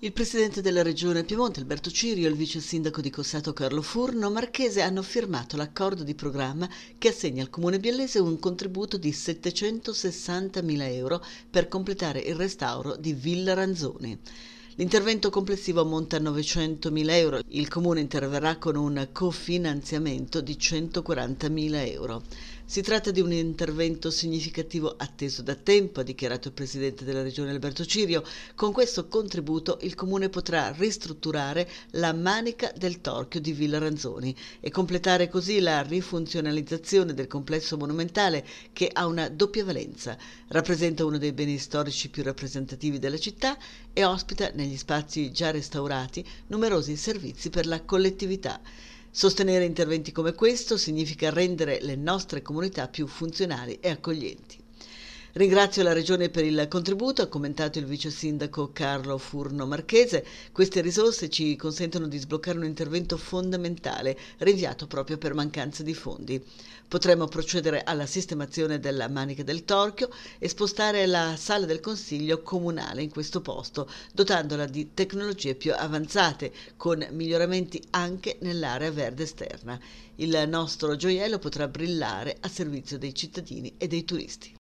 Il presidente della regione Piemonte Alberto Cirio e il vice sindaco di Cossato Carlo Furno Marchese hanno firmato l'accordo di programma che assegna al comune biellese un contributo di 760 mila euro per completare il restauro di Villa Ranzoni. L'intervento complessivo ammonta a 900.000 euro. Il Comune interverrà con un cofinanziamento di 140.000 euro. Si tratta di un intervento significativo atteso da tempo, ha dichiarato il Presidente della Regione Alberto Cirio. Con questo contributo il Comune potrà ristrutturare la manica del torchio di Villa Ranzoni e completare così la rifunzionalizzazione del complesso monumentale che ha una doppia valenza. Rappresenta uno dei beni storici più rappresentativi della città e ospita nel negli spazi già restaurati numerosi servizi per la collettività. Sostenere interventi come questo significa rendere le nostre comunità più funzionali e accoglienti. Ringrazio la Regione per il contributo, ha commentato il vice sindaco Carlo Furno Marchese. Queste risorse ci consentono di sbloccare un intervento fondamentale, rinviato proprio per mancanza di fondi. Potremmo procedere alla sistemazione della Manica del Torchio e spostare la sala del Consiglio comunale in questo posto, dotandola di tecnologie più avanzate, con miglioramenti anche nell'area verde esterna. Il nostro gioiello potrà brillare a servizio dei cittadini e dei turisti.